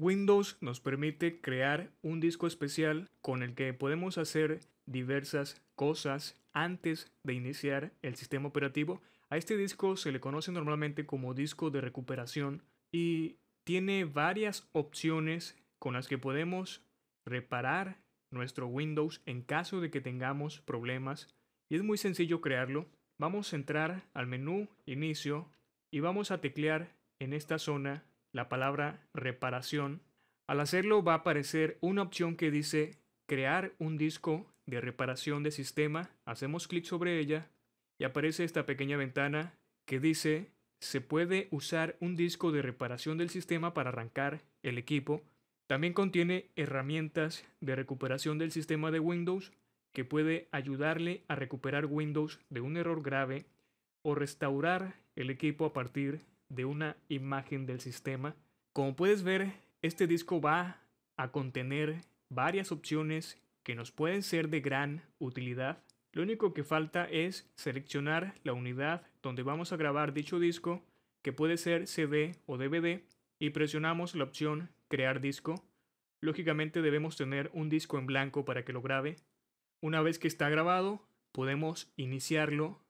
Windows nos permite crear un disco especial con el que podemos hacer diversas cosas antes de iniciar el sistema operativo. A este disco se le conoce normalmente como disco de recuperación y tiene varias opciones con las que podemos reparar nuestro Windows en caso de que tengamos problemas y es muy sencillo crearlo. Vamos a entrar al menú inicio y vamos a teclear en esta zona la palabra reparación, al hacerlo va a aparecer una opción que dice crear un disco de reparación de sistema. Hacemos clic sobre ella y aparece esta pequeña ventana que dice se puede usar un disco de reparación del sistema para arrancar el equipo. También contiene herramientas de recuperación del sistema de Windows que puede ayudarle a recuperar Windows de un error grave o restaurar el equipo a partir de una imagen del sistema. Como puedes ver, este disco va a contener varias opciones que nos pueden ser de gran utilidad. Lo único que falta es seleccionar la unidad donde vamos a grabar dicho disco, que puede ser CD o DVD, y presionamos la opción Crear disco. Lógicamente debemos tener un disco en blanco para que lo grabe. Una vez que está grabado, podemos iniciarlo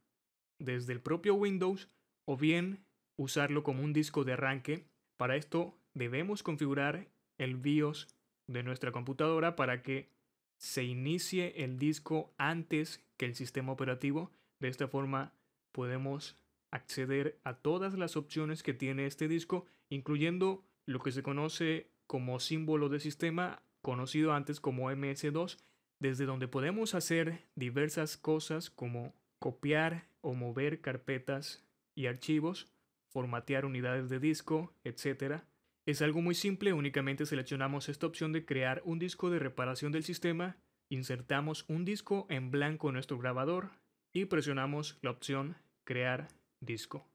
desde el propio Windows o bien usarlo como un disco de arranque. Para esto debemos configurar el BIOS de nuestra computadora para que se inicie el disco antes que el sistema operativo. De esta forma podemos acceder a todas las opciones que tiene este disco, incluyendo lo que se conoce como símbolo de sistema, conocido antes como MS2, desde donde podemos hacer diversas cosas como copiar o mover carpetas y archivos, formatear unidades de disco, etc. Es algo muy simple, únicamente seleccionamos esta opción de crear un disco de reparación del sistema, insertamos un disco en blanco en nuestro grabador y presionamos la opción crear disco.